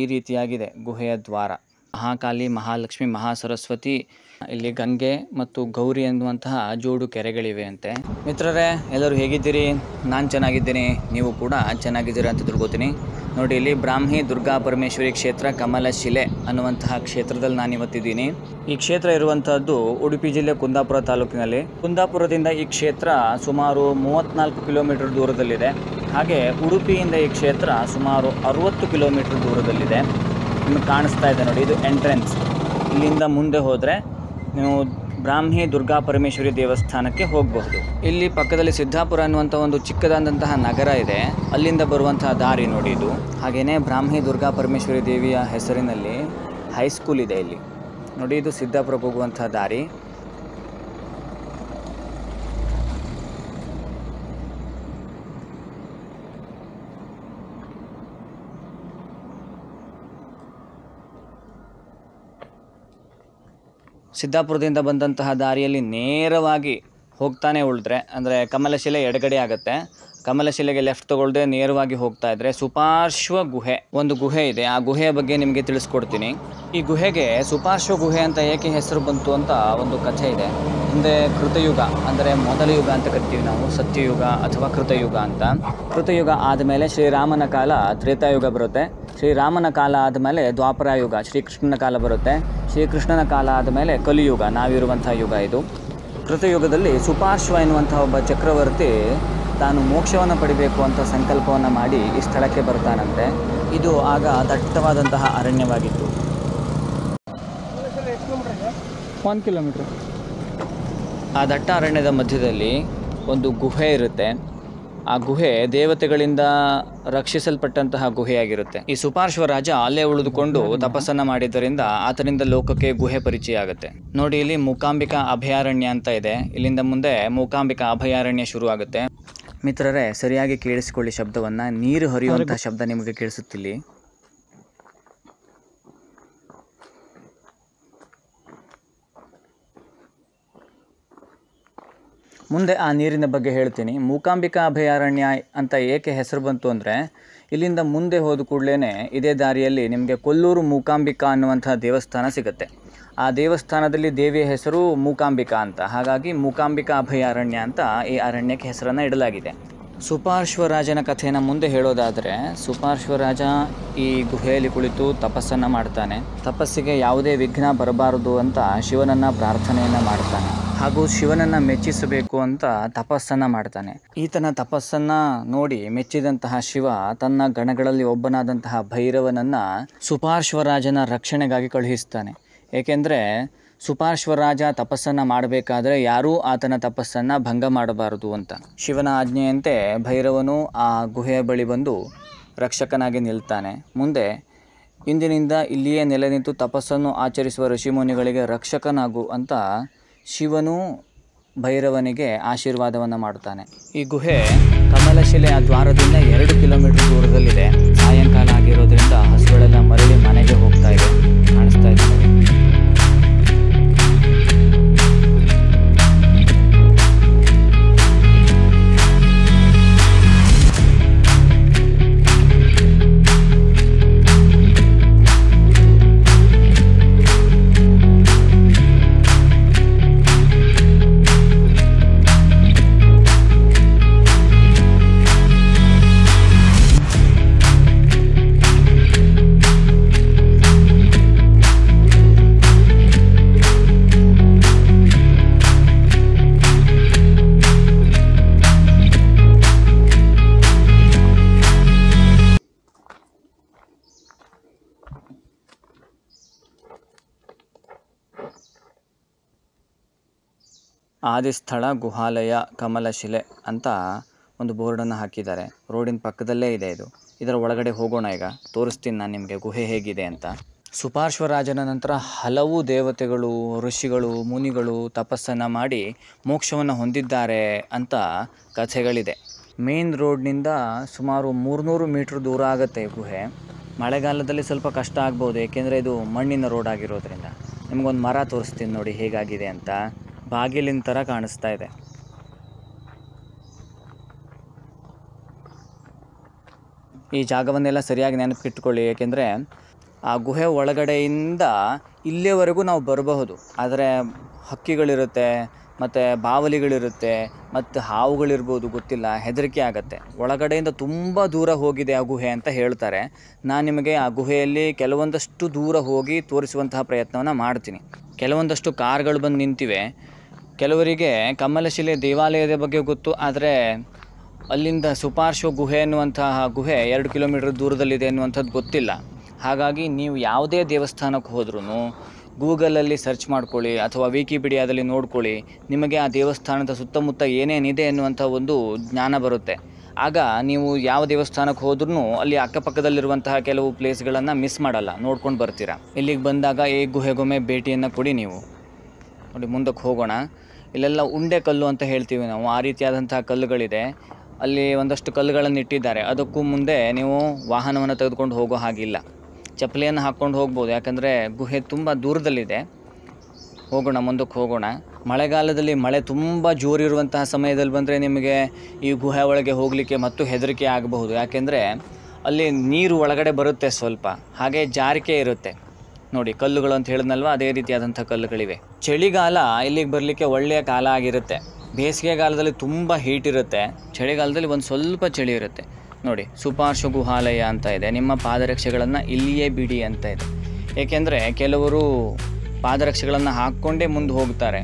ಈ ರೀತಿಯಾಗಿದೆ ಗುಹೆಯ ದ್ವಾರ ಮಹಾಕಾಲಿ ಮಹಾಲಕ್ಷ್ಮಿ ಮಹಾಸರಸ್ವತಿ ಇಲ್ಲಿ ಗಂಗೆ ಮತ್ತು ಗೌರಿ ಎನ್ನುವಂತಹ ಜೋಡು ಕೆರೆಗಳಿವೆ ಅಂತೆ ಮಿತ್ರರೇ ಎಲ್ಲರೂ ಹೇಗಿದ್ದೀರಿ ನಾನು ಚೆನ್ನಾಗಿದ್ದೀನಿ ನೀವು ಕೂಡ ಚೆನ್ನಾಗಿದ್ದೀರಾ ಅಂತ ತಿಳ್ಕೊತೀನಿ ನೋಡಿ ಇಲ್ಲಿ ಬ್ರಾಹ್ಮಿ ದುರ್ಗಾ ಪರಮೇಶ್ವರಿ ಕ್ಷೇತ್ರ ಕಮಲ ಶಿಲೆ ಅನ್ನುವಂತಹ ಕ್ಷೇತ್ರದಲ್ಲಿ ನಾನು ಇವತ್ತಿದ್ದೀನಿ ಈ ಕ್ಷೇತ್ರ ಇರುವಂತಹದ್ದು ಉಡುಪಿ ಜಿಲ್ಲೆ ಕುಂದಾಪುರ ತಾಲೂಕಿನಲ್ಲಿ ಕುಂದಾಪುರದಿಂದ ಈ ಕ್ಷೇತ್ರ ಸುಮಾರು ಮೂವತ್ನಾಲ್ಕು ಕಿಲೋಮೀಟರ್ ದೂರದಲ್ಲಿದೆ ಹಾಗೆ ಉಡುಪಿಯಿಂದ ಈ ಕ್ಷೇತ್ರ ಸುಮಾರು ಅರವತ್ತು ಕಿಲೋಮೀಟರ್ ದೂರದಲ್ಲಿದೆ ನಿಮಗೆ ಕಾಣಿಸ್ತಾ ಇದೆ ನೋಡಿ ಇದು ಎಂಟ್ರೆನ್ಸ್ ಇಲ್ಲಿಂದ ಮುಂದೆ ಹೋದರೆ ನೀವು ಬ್ರಾಹ್ಮಿ ದುರ್ಗಾ ಪರಮೇಶ್ವರಿ ದೇವಸ್ಥಾನಕ್ಕೆ ಹೋಗಬಹುದು ಇಲ್ಲಿ ಪಕ್ಕದಲ್ಲಿ ಸಿದ್ದಾಪುರ ಅನ್ನುವಂಥ ಒಂದು ಚಿಕ್ಕದಾದಂತಹ ನಗರ ಇದೆ ಅಲ್ಲಿಂದ ಬರುವಂತಹ ದಾರಿ ನೋಡಿ ಇದು ಹಾಗೆಯೇ ಬ್ರಾಹ್ಮಿ ದುರ್ಗಾ ಪರಮೇಶ್ವರಿ ದೇವಿಯ ಹೆಸರಿನಲ್ಲಿ ಹೈಸ್ಕೂಲ್ ಇದೆ ಇಲ್ಲಿ ನೋಡಿ ಇದು ಸಿದ್ದಾಪುರ ಹೋಗುವಂತಹ ದಾರಿ ಸಿದ್ದಾಪುರದಿಂದ ಬಂದಂತಹ ದಾರಿಯಲ್ಲಿ ನೇರವಾಗಿ ಹೋಗ್ತಾನೆ ಉಳಿದ್ರೆ ಅಂದರೆ ಕಮಲಶಿಲೆ ಎಡಗಡೆ ಆಗುತ್ತೆ ಕಮಲಶಿಲೆಗೆ ಲೆಫ್ಟ್ ತಗೊಳ್ಳದೆ ನೇರವಾಗಿ ಹೋಗ್ತಾ ಇದ್ರೆ ಸುಪಾರ್ಶ್ವ ಗುಹೆ ಒಂದು ಗುಹೆ ಇದೆ ಆ ಗುಹೆಯ ಬಗ್ಗೆ ನಿಮಗೆ ತಿಳಿಸ್ಕೊಡ್ತೀನಿ ಈ ಗುಹೆಗೆ ಸುಪಾರ್ಶ್ವ ಗುಹೆ ಅಂತ ಏಕೆ ಹೆಸರು ಬಂತು ಅಂತ ಒಂದು ಕಥೆ ಇದೆ ಹಿಂದೆ ಕೃತಯುಗ ಅಂದರೆ ಮೊದಲ ಯುಗ ಅಂತ ಕರಿತೀವಿ ನಾವು ಸತ್ಯಯುಗ ಅಥವಾ ಕೃತಯುಗ ಅಂತ ಕೃತಯುಗ ಆದಮೇಲೆ ಶ್ರೀರಾಮನ ಕಾಲ ತ್ರೇತಾಯುಗ ಬರುತ್ತೆ ಶ್ರೀರಾಮನ ಕಾಲ ಆದಮೇಲೆ ದ್ವಾಪರಾಯುಗ ಶ್ರೀಕೃಷ್ಣನ ಕಾಲ ಬರುತ್ತೆ ಶ್ರೀಕೃಷ್ಣನ ಕಾಲ ಆದಮೇಲೆ ಕಲಿಯುಗ ನಾವಿರುವಂಥ ಯುಗ ಇದು ಕೃತಯುಗದಲ್ಲಿ ಸುಪಾರ್ಶ್ವ ಎನ್ನುವಂಥ ಒಬ್ಬ ಚಕ್ರವರ್ತಿ ತಾನು ಮೋಕ್ಷವನ್ನು ಪಡಿಬೇಕು ಅಂತ ಸಂಕಲ್ಪವನ್ನು ಮಾಡಿ ಈ ಸ್ಥಳಕ್ಕೆ ಬರ್ತಾನಂತೆ ಇದು ಆಗ ದಟ್ಟವಾದಂತಹ ಅರಣ್ಯವಾಗಿತ್ತು ಒಂದು ಕಿಲೋಮೀಟರ್ ಆ ದಟ್ಟ ಅರಣ್ಯದ ಮಧ್ಯದಲ್ಲಿ ಒಂದು ಗುಹೆ ಇರುತ್ತೆ ಆ ಗುಹೆ ದೇವತೆಗಳಿಂದ ರಕ್ಷಿಸಲ್ಪಟ್ಟಂತಹ ಗುಹೆಯಾಗಿರುತ್ತೆ ಈ ಸುಪಾರ್ಶ್ವ ರಾಜ ಅಲ್ಲೇ ಉಳಿದುಕೊಂಡು ತಪಸ್ಸನ್ನ ಮಾಡಿದ್ದರಿಂದ ಆತನಿಂದ ಲೋಕಕ್ಕೆ ಗುಹೆ ಪರಿಚಯ ಆಗುತ್ತೆ ನೋಡಿ ಇಲ್ಲಿ ಮೂಕಾಂಬಿಕಾ ಅಭಯಾರಣ್ಯ ಅಂತ ಇದೆ ಇಲ್ಲಿಂದ ಮುಂದೆ ಮೂಕಾಂಬಿಕಾ ಅಭಯಾರಣ್ಯ ಶುರು ಮಿತ್ರರೇ ಸರಿಯಾಗಿ ಕೇಳಿಸಿಕೊಳ್ಳಿ ಶಬ್ದವನ್ನ ನೀರು ಹರಿಯುವಂತಹ ಶಬ್ದ ನಿಮಗೆ ಕೇಳಿಸುತ್ತಿಲ್ಲಿ ಮುಂದೆ ಆ ನೀರಿನ ಬಗ್ಗೆ ಹೇಳ್ತೀನಿ ಮೂಕಾಂಬಿಕಾ ಅಭಯಾರಣ್ಯ ಅಂತ ಏಕೆ ಹೆಸರು ಬಂತು ಅಂದರೆ ಇಲ್ಲಿಂದ ಮುಂದೆ ಹೋದ ಕೂಡಲೇ ಇದೇ ದಾರಿಯಲ್ಲಿ ನಿಮಗೆ ಕೊಲ್ಲೂರು ಮೂಕಾಂಬಿಕಾ ಅನ್ನುವಂಥ ದೇವಸ್ಥಾನ ಸಿಗುತ್ತೆ ಆ ದೇವಸ್ಥಾನದಲ್ಲಿ ದೇವಿಯ ಹೆಸರು ಮೂಕಾಂಬಿಕಾ ಅಂತ ಹಾಗಾಗಿ ಮೂಕಾಂಬಿಕಾ ಅಭಯಾರಣ್ಯ ಅಂತ ಈ ಅರಣ್ಯಕ್ಕೆ ಹೆಸರನ್ನು ಇಡಲಾಗಿದೆ ಸುಪಾರ್ಶ್ವರಾಜನ ಕಥೆನ ಮುಂದೆ ಹೇಳೋದಾದರೆ ಸುಪಾರ್ಶ್ವರಾಜ ಈ ಗುಹೆಯಲ್ಲಿ ಕುಳಿತು ತಪಸ್ಸನ್ನು ಮಾಡ್ತಾನೆ ತಪಸ್ಸಿಗೆ ಯಾವುದೇ ವಿಘ್ನ ಬರಬಾರದು ಅಂತ ಶಿವನನ್ನು ಪ್ರಾರ್ಥನೆಯನ್ನು ಮಾಡ್ತಾನೆ ಹಾಗೂ ಶಿವನನ್ನು ಮೆಚ್ಚಿಸಬೇಕು ಅಂತ ತಪಸ್ಸನ್ನು ಮಾಡ್ತಾನೆ ಈತನ ತಪಸ್ಸನ್ನು ನೋಡಿ ಮೆಚ್ಚಿದಂತಹ ಶಿವ ತನ್ನ ಗಣಗಳಲ್ಲಿ ಒಬ್ಬನಾದಂತಹ ಭೈರವನನ್ನು ಸುಪಾರ್ಶ್ವರಾಜನ ರಕ್ಷಣೆಗಾಗಿ ಕಳುಹಿಸ್ತಾನೆ ಏಕೆಂದರೆ ಸುಪಾರ್ಶ್ವರಾಜ ತಪಸ್ಸನ್ನು ಮಾಡಬೇಕಾದ್ರೆ ಯಾರೂ ಆತನ ತಪಸ್ಸನ್ನು ಭಂಗ ಮಾಡಬಾರದು ಅಂತ ಶಿವನ ಆಜ್ಞೆಯಂತೆ ಭೈರವನು ಆ ಗುಹೆಯ ಬಳಿ ಬಂದು ರಕ್ಷಕನಾಗಿ ನಿಲ್ತಾನೆ ಮುಂದೆ ಇಂದಿನಿಂದ ಇಲ್ಲಿಯೇ ನೆಲೆ ನಿಂತು ತಪಸ್ಸನ್ನು ಆಚರಿಸುವ ಋಷಿಮುನಿಗಳಿಗೆ ರಕ್ಷಕನಾಗು ಅಂತ ಶಿವನು ಭೈರವನಿಗೆ ಆಶೀರ್ವಾದವನ್ನು ಮಾಡುತ್ತಾನೆ ಈ ಗುಹೆ ಕಮಲಶಿಲೆಯ ದ್ವಾರದಿಂದ ಎರಡು ಕಿಲೋಮೀಟರ್ ದೂರದಲ್ಲಿದೆ ಸಾಯಂಕಾಲ ಆಗಿರೋದ್ರಿಂದ ಹಸುಗಳೆಲ್ಲ ಮರಳಿ ಮನೆಗೆ ಹೋಗಿ ಆದಿಸ್ಥಳ ಗುಹಾಲಯ ಕಮಲಶಿಲೆ ಅಂತ ಒಂದು ಬೋರ್ಡನ್ನು ಹಾಕಿದ್ದಾರೆ ರೋಡಿನ ಪಕ್ಕದಲ್ಲೇ ಇದೆ ಇದು ಇದರ ಒಳಗಡೆ ಹೋಗೋಣ ಈಗ ತೋರಿಸ್ತೀನಿ ನಾನು ನಿಮಗೆ ಗುಹೆ ಹೇಗಿದೆ ಅಂತ ಸುಪಾರ್ಶ್ವರಾಜನ ನಂತರ ಹಲವು ದೇವತೆಗಳು ಋಷಿಗಳು ಮುನಿಗಳು ತಪಸ್ಸನ್ನು ಮಾಡಿ ಮೋಕ್ಷವನ್ನು ಹೊಂದಿದ್ದಾರೆ ಅಂತ ಕಥೆಗಳಿದೆ ಮೇನ್ ರೋಡ್ನಿಂದ ಸುಮಾರು ಮೂರುನೂರು ಮೀಟ್ರ್ ದೂರ ಆಗುತ್ತೆ ಗುಹೆ ಮಳೆಗಾಲದಲ್ಲಿ ಸ್ವಲ್ಪ ಕಷ್ಟ ಆಗ್ಬೋದು ಏಕೆಂದರೆ ಇದು ಮಣ್ಣಿನ ರೋಡ್ ಆಗಿರೋದ್ರಿಂದ ನಿಮಗೊಂದು ಮರ ತೋರಿಸ್ತೀನಿ ನೋಡಿ ಹೇಗಾಗಿದೆ ಅಂತ ಬಾಗಿಲಿನ ಥರ ಕಾಣಿಸ್ತಾ ಇದೆ ಈ ಜಾಗವನ್ನೆಲ್ಲ ಸರಿಯಾಗಿ ನೆನಪಿಟ್ಕೊಳ್ಳಿ ಏಕೆಂದರೆ ಆ ಗುಹೆ ಒಳಗಡೆಯಿಂದ ಇಲ್ಲಿಯವರೆಗೂ ನಾವು ಬರಬಹುದು ಆದರೆ ಹಕ್ಕಿಗಳಿರುತ್ತೆ ಮತ್ತು ಬಾವಲಿಗಳಿರುತ್ತೆ ಮತ್ತು ಹಾವುಗಳಿರ್ಬೋದು ಗೊತ್ತಿಲ್ಲ ಹೆದರಿಕೆ ಆಗುತ್ತೆ ಒಳಗಡೆಯಿಂದ ತುಂಬ ದೂರ ಹೋಗಿದೆ ಆ ಗುಹೆ ಅಂತ ಹೇಳ್ತಾರೆ ನಾನು ನಿಮಗೆ ಆ ಗುಹೆಯಲ್ಲಿ ಕೆಲವೊಂದಷ್ಟು ದೂರ ಹೋಗಿ ತೋರಿಸುವಂತಹ ಪ್ರಯತ್ನವನ್ನು ಮಾಡ್ತೀನಿ ಕೆಲವೊಂದಷ್ಟು ಕಾರ್ಗಳು ಬಂದು ನಿಂತಿವೆ ಕೆಲವರಿಗೆ ಕಮಲಶಿಲೆ ದೇವಾಲಯದ ಬಗ್ಗೆ ಗೊತ್ತು ಆದರೆ ಅಲ್ಲಿಂದ ಸುಪಾರ್ಶ್ವ ಗುಹೆ ಎನ್ನುವಂತಹ ಗುಹೆ ಎರಡು ಕಿಲೋಮೀಟರ್ ದೂರದಲ್ಲಿದೆ ಎನ್ನುವಂಥದ್ದು ಗೊತ್ತಿಲ್ಲ ಹಾಗಾಗಿ ನೀವು ಯಾವುದೇ ದೇವಸ್ಥಾನಕ್ಕೆ ಹೋದ್ರೂ ಗೂಗಲಲ್ಲಿ ಸರ್ಚ್ ಮಾಡ್ಕೊಳ್ಳಿ ಅಥವಾ ವಿಕಿಪೀಡಿಯಾದಲ್ಲಿ ನೋಡ್ಕೊಳ್ಳಿ ನಿಮಗೆ ಆ ದೇವಸ್ಥಾನದ ಸುತ್ತಮುತ್ತ ಏನೇನಿದೆ ಎನ್ನುವಂಥ ಒಂದು ಜ್ಞಾನ ಬರುತ್ತೆ ಆಗ ನೀವು ಯಾವ ದೇವಸ್ಥಾನಕ್ಕೆ ಹೋದ್ರೂ ಅಲ್ಲಿ ಅಕ್ಕಪಕ್ಕದಲ್ಲಿರುವಂತಹ ಕೆಲವು ಪ್ಲೇಸ್ಗಳನ್ನು ಮಿಸ್ ಮಾಡಲ್ಲ ನೋಡ್ಕೊಂಡು ಬರ್ತೀರಾ ಇಲ್ಲಿಗೆ ಬಂದಾಗ ಈ ಗುಹೆಗೊಮ್ಮೆ ಭೇಟಿಯನ್ನು ಕೊಡಿ ನೀವು ನೋಡಿ ಮುಂದಕ್ಕೆ ಹೋಗೋಣ ಇಲ್ಲೆಲ್ಲ ಉಂಡೆ ಕಲ್ಲು ಅಂತ ಹೇಳ್ತೀವಿ ನಾವು ಆ ರೀತಿಯಾದಂತಹ ಕಲ್ಲುಗಳಿದೆ ಅಲ್ಲಿ ಒಂದಷ್ಟು ಕಲ್ಲುಗಳನ್ನು ಇಟ್ಟಿದ್ದಾರೆ ಅದಕ್ಕೂ ಮುಂದೆ ನೀವು ವಾಹನವನ್ನು ತೆಗೆದುಕೊಂಡು ಹೋಗೋ ಹಾಗಿಲ್ಲ ಚಪ್ಪಲಿಯನ್ನು ಹಾಕ್ಕೊಂಡು ಹೋಗ್ಬೋದು ಯಾಕಂದರೆ ಗುಹೆ ತುಂಬ ದೂರದಲ್ಲಿದೆ ಹೋಗೋಣ ಮುಂದಕ್ಕೆ ಹೋಗೋಣ ಮಳೆಗಾಲದಲ್ಲಿ ಮಳೆ ತುಂಬ ಜೋರಿರುವಂತಹ ಸಮಯದಲ್ಲಿ ಬಂದರೆ ನಿಮಗೆ ಈ ಗುಹೆ ಒಳಗೆ ಹೋಗಲಿಕ್ಕೆ ಮತ್ತು ಹೆದರಿಕೆ ಆಗಬಹುದು ಯಾಕೆಂದರೆ ಅಲ್ಲಿ ನೀರು ಒಳಗಡೆ ಬರುತ್ತೆ ಸ್ವಲ್ಪ ಹಾಗೆ ಜಾರಿಕೆ ಇರುತ್ತೆ ನೋಡಿ ಕಲ್ಲುಗಳು ಅಂತ ಹೇಳಿದ್ನಲ್ವ ಅದೇ ರೀತಿಯಾದಂಥ ಕಲ್ಲುಗಳಿವೆ ಚಳಿಗಾಲ ಇಲ್ಲಿಗೆ ಬರಲಿಕ್ಕೆ ಒಳ್ಳೆಯ ಕಾಲ ಆಗಿರುತ್ತೆ ಬೇಸಿಗೆಗಾಲದಲ್ಲಿ ತುಂಬ ಹೀಟ್ ಇರುತ್ತೆ ಚಳಿಗಾಲದಲ್ಲಿ ಒಂದು ಸ್ವಲ್ಪ ಚಳಿ ಇರುತ್ತೆ ನೋಡಿ ಸುಪಾರ್ಶ್ವ ಗುಹಾಲಯ ಅಂತ ಇದೆ ನಿಮ್ಮ ಪಾದರಕ್ಷೆಗಳನ್ನು ಇಲ್ಲಿಯೇ ಬಿಡಿ ಅಂತ ಇದೆ ಏಕೆಂದರೆ ಕೆಲವರು ಪಾದರಕ್ಷೆಗಳನ್ನು ಹಾಕ್ಕೊಂಡೇ ಮುಂದೆ ಹೋಗ್ತಾರೆ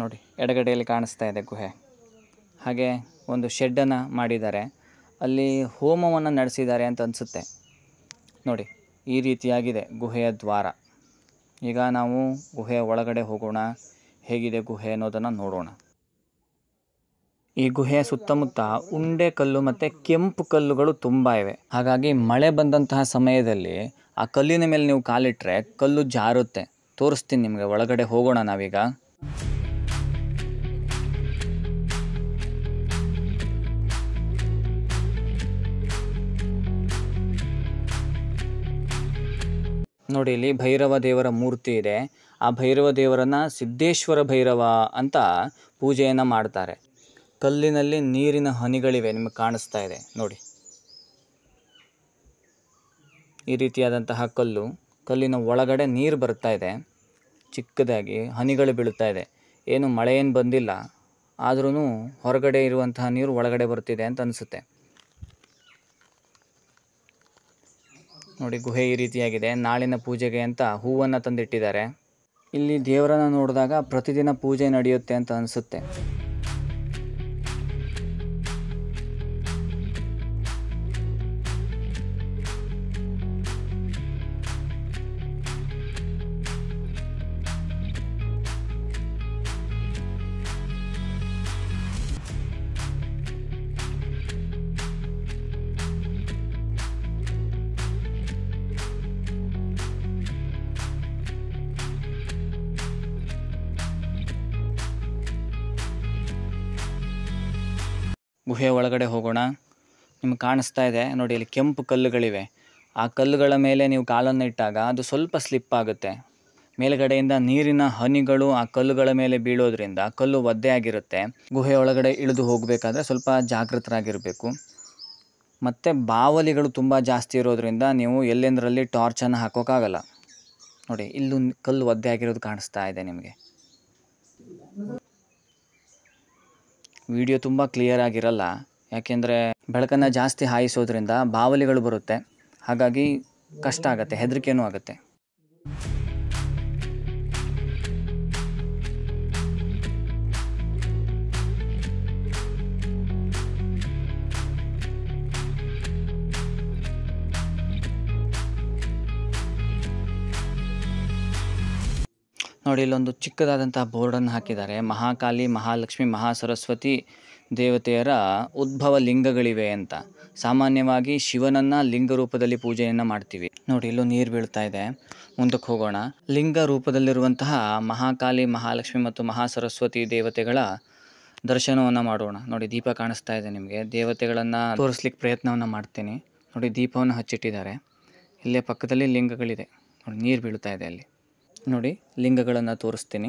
ನೋಡಿ ಎಡಗಡೆಯಲ್ಲಿ ಕಾಣಿಸ್ತಾ ಇದೆ ಗುಹೆ ಹಾಗೆ ಒಂದು ಶೆಡ್ಡನ್ನು ಮಾಡಿದ್ದಾರೆ ಅಲ್ಲಿ ಹೋಮವನ್ನು ನಡೆಸಿದ್ದಾರೆ ಅಂತ ಅನಿಸುತ್ತೆ ನೋಡಿ ಈ ರೀತಿಯಾಗಿದೆ ಗುಹೆಯ ದ್ವಾರ ಈಗ ನಾವು ಗುಹೆಯ ಒಳಗಡೆ ಹೋಗೋಣ ಹೇಗಿದೆ ಗುಹೆ ಅನ್ನೋದನ್ನು ನೋಡೋಣ ಈ ಗುಹೆಯ ಸುತ್ತಮುತ್ತ ಉಂಡೆ ಕಲ್ಲು ಮತ್ತು ಕೆಂಪು ಕಲ್ಲುಗಳು ತುಂಬ ಇವೆ ಹಾಗಾಗಿ ಮಳೆ ಬಂದಂತಹ ಸಮಯದಲ್ಲಿ ಆ ಕಲ್ಲಿನ ಮೇಲೆ ನೀವು ಕಾಲಿಟ್ಟರೆ ಕಲ್ಲು ಜಾರುತ್ತೆ ತೋರಿಸ್ತೀನಿ ನಿಮಗೆ ಒಳಗಡೆ ಹೋಗೋಣ ನಾವೀಗ ನೋಡಿ ಇಲ್ಲಿ ಭೈರವ ದೇವರ ಮೂರ್ತಿ ಇದೆ ಆ ಭೈರವ ದೇವರನ್ನು ಸಿದ್ದೇಶ್ವರ ಭೈರವ ಅಂತ ಪೂಜೆಯನ್ನು ಮಾಡ್ತಾರೆ ಕಲ್ಲಿನಲ್ಲಿ ನೀರಿನ ಹನಿಗಳಿವೆ ನಿಮಗೆ ಕಾಣಿಸ್ತಾ ಇದೆ ನೋಡಿ ಈ ರೀತಿಯಾದಂತಹ ಕಲ್ಲು ಕಲ್ಲಿನ ಒಳಗಡೆ ನೀರು ಬರ್ತಾ ಇದೆ ಚಿಕ್ಕದಾಗಿ ಹನಿಗಳು ಬೀಳ್ತಾ ಇದೆ ಏನು ಮಳೆ ಏನು ಬಂದಿಲ್ಲ ಆದ್ರೂ ಹೊರಗಡೆ ಇರುವಂತಹ ನೀರು ಒಳಗಡೆ ಬರ್ತಿದೆ ಅಂತ ಅನಿಸುತ್ತೆ ನೋಡಿ ಗುಹೆ ಈ ರೀತಿಯಾಗಿದೆ ನಾಳಿನ ಪೂಜೆಗೆ ಅಂತ ಹೂವನ್ನು ತಂದಿಟ್ಟಿದ್ದಾರೆ ಇಲ್ಲಿ ದೇವರನ್ನು ನೋಡಿದಾಗ ಪ್ರತಿದಿನ ಪೂಜೆ ನಡೆಯುತ್ತೆ ಅಂತ ಅನಿಸುತ್ತೆ ಗುಹೆ ಒಳಗಡೆ ಹೋಗೋಣ ನಿಮ್ಗೆ ಕಾಣಿಸ್ತಾ ಇದೆ ನೋಡಿ ಇಲ್ಲಿ ಕೆಂಪು ಕಲ್ಲುಗಳಿವೆ ಆ ಕಲ್ಲುಗಳ ಮೇಲೆ ನೀವು ಕಾಲನ್ನು ಇಟ್ಟಾಗ ಅದು ಸ್ವಲ್ಪ ಸ್ಲಿಪ್ ಆಗುತ್ತೆ ಮೇಲುಗಡೆಯಿಂದ ನೀರಿನ ಹನಿಗಳು ಆ ಕಲ್ಲುಗಳ ಮೇಲೆ ಬೀಳೋದ್ರಿಂದ ಕಲ್ಲು ಒದ್ದೆ ಆಗಿರುತ್ತೆ ಗುಹೆ ಒಳಗಡೆ ಇಳಿದು ಹೋಗಬೇಕಾದ್ರೆ ಸ್ವಲ್ಪ ಜಾಗೃತರಾಗಿರಬೇಕು ಮತ್ತು ಬಾವಲಿಗಳು ತುಂಬ ಜಾಸ್ತಿ ಇರೋದ್ರಿಂದ ನೀವು ಎಲ್ಲೆಂದರಲ್ಲಿ ಟಾರ್ಚನ್ನು ಹಾಕೋಕ್ಕಾಗಲ್ಲ ನೋಡಿ ಇಲ್ಲೂ ಕಲ್ಲು ಒದ್ದೆ ಆಗಿರೋದು ಕಾಣಿಸ್ತಾ ಇದೆ ನಿಮಗೆ ವಿಡಿಯೋ ತುಂಬ ಕ್ಲಿಯರ್ ಆಗಿರಲ್ಲ ಯಾಕೆಂದರೆ ಬೆಳಕನ್ನು ಜಾಸ್ತಿ ಹಾಯಿಸೋದ್ರಿಂದ ಬಾವಲಿಗಳು ಬರುತ್ತೆ ಹಾಗಾಗಿ ಕಷ್ಟ ಆಗುತ್ತೆ ಹೆದರಿಕೆಯೂ ಆಗುತ್ತೆ ನೋಡಿ ಇಲ್ಲೊಂದು ಚಿಕ್ಕದಾದಂತಹ ಬೋರ್ಡನ್ನು ಹಾಕಿದ್ದಾರೆ ಮಹಾಕಾಲಿ ಮಹಾಲಕ್ಷ್ಮಿ ಮಹಾ ಸರಸ್ವತಿ ದೇವತೆಯರ ಉದ್ಭವ ಲಿಂಗಗಳಿವೆ ಅಂತ ಸಾಮಾನ್ಯವಾಗಿ ಶಿವನನ್ನ ಲಿಂಗ ರೂಪದಲ್ಲಿ ಪೂಜೆಯನ್ನು ಮಾಡ್ತೀವಿ ನೋಡಿ ಇಲ್ಲೂ ನೀರು ಬೀಳ್ತಾ ಇದೆ ಮುಂದಕ್ಕೆ ಹೋಗೋಣ ಲಿಂಗ ರೂಪದಲ್ಲಿರುವಂತಹ ಮಹಾಕಾಲಿ ಮಹಾಲಕ್ಷ್ಮಿ ಮತ್ತು ಮಹಾ ಸರಸ್ವತಿ ದೇವತೆಗಳ ದರ್ಶನವನ್ನು ಮಾಡೋಣ ನೋಡಿ ದೀಪ ಕಾಣಿಸ್ತಾ ಇದೆ ನಿಮಗೆ ದೇವತೆಗಳನ್ನು ತೋರಿಸ್ಲಿಕ್ಕೆ ಪ್ರಯತ್ನವನ್ನು ಮಾಡ್ತೀನಿ ನೋಡಿ ದೀಪವನ್ನು ಹಚ್ಚಿಟ್ಟಿದ್ದಾರೆ ಇಲ್ಲೇ ಪಕ್ಕದಲ್ಲಿ ಲಿಂಗಗಳಿದೆ ನೋಡಿ ನೀರು ಬೀಳ್ತಾ ಇದೆ ಅಲ್ಲಿ ನೋಡಿ ಲಿಂಗಗಳನ್ನು ತೋರಿಸ್ತೀನಿ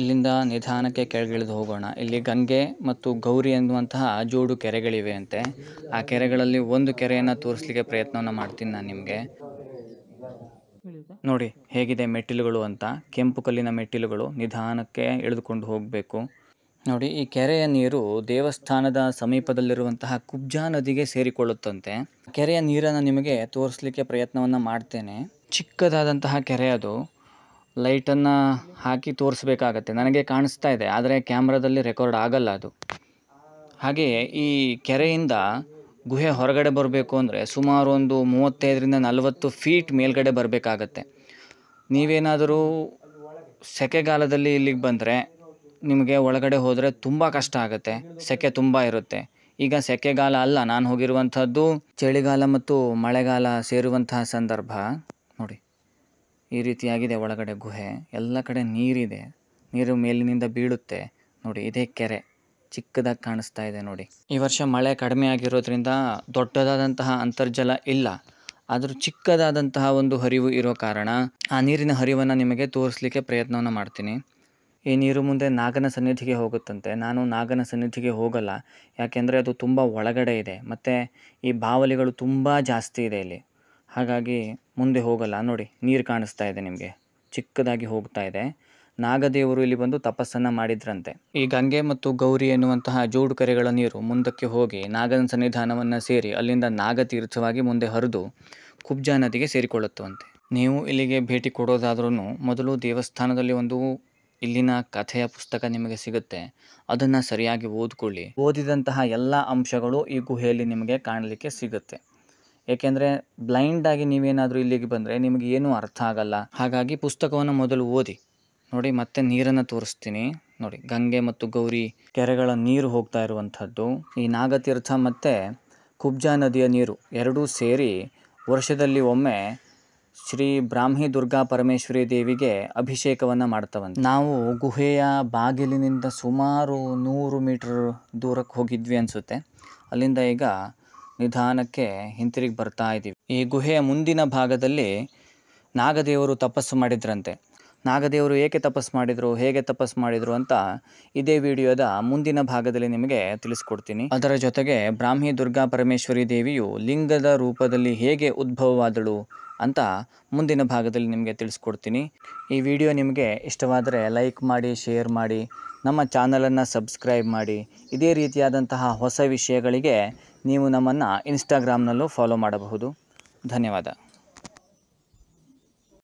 ಇಲ್ಲಿಂದ ನಿಧಾನಕ್ಕೆ ಕೆಳಗಿಳಿದು ಹೋಗೋಣ ಇಲ್ಲಿ ಗಂಗೆ ಮತ್ತು ಗೌರಿ ಎನ್ನುವಂತಹ ಜೋಡು ಕೆರೆಗಳಿವೆ ಅಂತೆ ಆ ಕೆರೆಗಳಲ್ಲಿ ಒಂದು ಕೆರೆಯನ್ನು ತೋರಿಸ್ಲಿಕ್ಕೆ ಪ್ರಯತ್ನವನ್ನು ಮಾಡ್ತೀನಿ ನಾನು ನಿಮಗೆ ನೋಡಿ ಹೇಗಿದೆ ಮೆಟ್ಟಿಲುಗಳು ಅಂತ ಕೆಂಪು ಕಲ್ಲಿನ ಮೆಟ್ಟಿಲುಗಳು ನಿಧಾನಕ್ಕೆ ಇಳಿದುಕೊಂಡು ಹೋಗಬೇಕು ನೋಡಿ ಈ ಕೆರೆಯ ನೀರು ದೇವಸ್ಥಾನದ ಸಮೀಪದಲ್ಲಿರುವಂತಹ ಕುಬ್ಜಾ ನದಿಗೆ ಸೇರಿಕೊಳ್ಳುತ್ತಂತೆ ಕೆರೆಯ ನೀರನ್ನು ನಿಮಗೆ ತೋರಿಸಲಿಕ್ಕೆ ಪ್ರಯತ್ನವನ್ನು ಮಾಡ್ತೇನೆ ಚಿಕ್ಕದಾದಂತಹ ಕೆರೆ ಅದು ಲೈಟನ್ನು ಹಾಕಿ ತೋರಿಸ್ಬೇಕಾಗತ್ತೆ ನನಗೆ ಕಾಣಿಸ್ತಾ ಇದೆ ಆದರೆ ಕ್ಯಾಮ್ರಾದಲ್ಲಿ ರೆಕಾರ್ಡ್ ಆಗಲ್ಲ ಅದು ಹಾಗೆಯೇ ಈ ಕೆರೆಯಿಂದ ಗುಹೆ ಹೊರಗಡೆ ಬರಬೇಕು ಅಂದರೆ ಸುಮಾರು ಒಂದು ಮೂವತ್ತೈದರಿಂದ ನಲವತ್ತು ಫೀಟ್ ಮೇಲ್ಗಡೆ ಬರಬೇಕಾಗತ್ತೆ ನೀವೇನಾದರೂ ಸೆಕೆಗಾಲದಲ್ಲಿ ಇಲ್ಲಿಗೆ ಬಂದರೆ ನಿಮಗೆ ಒಳಗಡೆ ಹೋದರೆ ತುಂಬ ಕಷ್ಟ ಆಗುತ್ತೆ ಸೆಕೆ ತುಂಬ ಇರುತ್ತೆ ಈಗ ಸೆಕೆಗಾಲ ಅಲ್ಲ ನಾನು ಹೋಗಿರುವಂಥದ್ದು ಚಳಿಗಾಲ ಮತ್ತು ಮಳೆಗಾಲ ಸೇರುವಂತಹ ಸಂದರ್ಭ ನೋಡಿ ಈ ರೀತಿಯಾಗಿದೆ ಒಳಗಡೆ ಗುಹೆ ಎಲ್ಲ ಕಡೆ ನೀರಿದೆ ನೀರು ಮೇಲಿನಿಂದ ಬೀಳುತ್ತೆ ನೋಡಿ ಇದೇ ಕೆರೆ ಚಿಕ್ಕದಾಗಿ ಕಾಣಿಸ್ತಾ ಇದೆ ನೋಡಿ ಈ ವರ್ಷ ಮಳೆ ಕಡಿಮೆ ಆಗಿರೋದ್ರಿಂದ ದೊಡ್ಡದಾದಂತಹ ಅಂತರ್ಜಲ ಇಲ್ಲ ಆದರೂ ಚಿಕ್ಕದಾದಂತಹ ಒಂದು ಹರಿವು ಇರೋ ಕಾರಣ ಆ ನೀರಿನ ಹರಿವನ್ನು ನಿಮಗೆ ತೋರಿಸ್ಲಿಕ್ಕೆ ಪ್ರಯತ್ನವನ್ನು ಮಾಡ್ತೀನಿ ಈ ನೀರು ಮುಂದೆ ನಾಗನ ಸನ್ನಿಧಿಗೆ ಹೋಗುತ್ತಂತೆ ನಾನು ನಾಗನ ಸನ್ನಿಧಿಗೆ ಹೋಗಲ್ಲ ಯಾಕೆಂದರೆ ಅದು ತುಂಬ ಒಳಗಡೆ ಇದೆ ಮತ್ತು ಈ ಬಾವಲಿಗಳು ತುಂಬ ಜಾಸ್ತಿ ಇದೆ ಇಲ್ಲಿ ಹಾಗಾಗಿ ಮುಂದೆ ಹೋಗಲ್ಲ ನೋಡಿ ನೀರು ಕಾಣಿಸ್ತಾ ಇದೆ ನಿಮಗೆ ಚಿಕ್ಕದಾಗಿ ಹೋಗ್ತಾ ಇದೆ ನಾಗದೇವರು ಇಲ್ಲಿ ಬಂದು ತಪಸ್ಸನ್ನು ಮಾಡಿದ್ರಂತೆ ಈ ಗಂಗೆ ಮತ್ತು ಗೌರಿ ಎನ್ನುವಂತಹ ಜೋಡು ಕರೆಗಳ ನೀರು ಮುಂದಕ್ಕೆ ಹೋಗಿ ನಾಗನ ಸನ್ನಿಧಾನವನ್ನು ಸೇರಿ ಅಲ್ಲಿಂದ ನಾಗತೀರ್ಥವಾಗಿ ಮುಂದೆ ಹರಿದು ಕುಬ್ಜಾ ನದಿಗೆ ಸೇರಿಕೊಳ್ಳುತ್ತವಂತೆ ನೀವು ಇಲ್ಲಿಗೆ ಭೇಟಿ ಕೊಡೋದಾದ್ರೂ ಮೊದಲು ದೇವಸ್ಥಾನದಲ್ಲಿ ಒಂದು ಇಲ್ಲಿನ ಕಥೆಯ ಪುಸ್ತಕ ನಿಮಗೆ ಸಿಗುತ್ತೆ ಅದನ್ನು ಸರಿಯಾಗಿ ಓದ್ಕೊಳ್ಳಿ ಓದಿದಂತಹ ಎಲ್ಲ ಅಂಶಗಳು ಈ ಗುಹೆಯಲ್ಲಿ ನಿಮಗೆ ಕಾಣಲಿಕ್ಕೆ ಸಿಗುತ್ತೆ ಏಕೆಂದರೆ ಬ್ಲೈಂಡಾಗಿ ನೀವೇನಾದರೂ ಇಲ್ಲಿಗೆ ಬಂದರೆ ನಿಮಗೆ ಏನೂ ಅರ್ಥ ಆಗಲ್ಲ ಹಾಗಾಗಿ ಪುಸ್ತಕವನ್ನು ಮೊದಲು ಓದಿ ನೋಡಿ ಮತ್ತೆ ನೀರನ್ನು ತೋರಿಸ್ತೀನಿ ನೋಡಿ ಗಂಗೆ ಮತ್ತು ಗೌರಿ ಕೆರೆಗಳ ನೀರು ಹೋಗ್ತಾ ಇರುವಂಥದ್ದು ಈ ನಾಗತೀರ್ಥ ಮತ್ತು ಕುಬ್ಜಾ ನದಿಯ ನೀರು ಎರಡೂ ಸೇರಿ ವರ್ಷದಲ್ಲಿ ಒಮ್ಮೆ ಶ್ರೀ ಬ್ರಾಹ್ಮಿ ದುರ್ಗಾ ಪರಮೇಶ್ವರಿ ದೇವಿಗೆ ಅಭಿಷೇಕವನ್ನು ಮಾಡ್ತವಂತೆ ನಾವು ಗುಹೆಯ ಬಾಗಿಲಿನಿಂದ ಸುಮಾರು ನೂರು ಮೀಟರ್ ದೂರಕ್ಕೆ ಹೋಗಿದ್ವಿ ಅನಿಸುತ್ತೆ ಅಲ್ಲಿಂದ ಈಗ ನಿಧಾನಕ್ಕೆ ಹಿಂತಿರುಗಿ ಬರ್ತಾ ಇದ್ದೀವಿ ಈ ಗುಹೆಯ ಮುಂದಿನ ಭಾಗದಲ್ಲಿ ನಾಗದೇವರು ತಪಸ್ಸು ಮಾಡಿದ್ರಂತೆ ನಾಗದೇವರು ಏಕೆ ತಪಸ್ಸು ಮಾಡಿದರು ಹೇಗೆ ತಪಸ್ಸು ಮಾಡಿದರು ಅಂತ ಇದೇ ವಿಡಿಯೋದ ಮುಂದಿನ ಭಾಗದಲ್ಲಿ ನಿಮಗೆ ತಿಳಿಸ್ಕೊಡ್ತೀನಿ ಅದರ ಜೊತೆಗೆ ಬ್ರಾಹ್ಮಿ ದುರ್ಗಾ ಪರಮೇಶ್ವರಿ ದೇವಿಯು ಲಿಂಗದ ರೂಪದಲ್ಲಿ ಹೇಗೆ ಉದ್ಭವವಾದಳು ಅಂತ ಮುಂದಿನ ಭಾಗದಲ್ಲಿ ನಿಮಗೆ ತಿಳಿಸ್ಕೊಡ್ತೀನಿ ಈ ವಿಡಿಯೋ ನಿಮಗೆ ಇಷ್ಟವಾದರೆ ಲೈಕ್ ಮಾಡಿ ಶೇರ್ ಮಾಡಿ ನಮ್ಮ ಚಾನಲನ್ನು ಸಬ್ಸ್ಕ್ರೈಬ್ ಮಾಡಿ ಇದೇ ರೀತಿಯಾದಂತಹ ಹೊಸ ವಿಷಯಗಳಿಗೆ ನೀವು ನಮ್ಮನ್ನು ಇನ್ಸ್ಟಾಗ್ರಾಮ್ನಲ್ಲೂ ಫಾಲೋ ಮಾಡಬಹುದು ಧನ್ಯವಾದ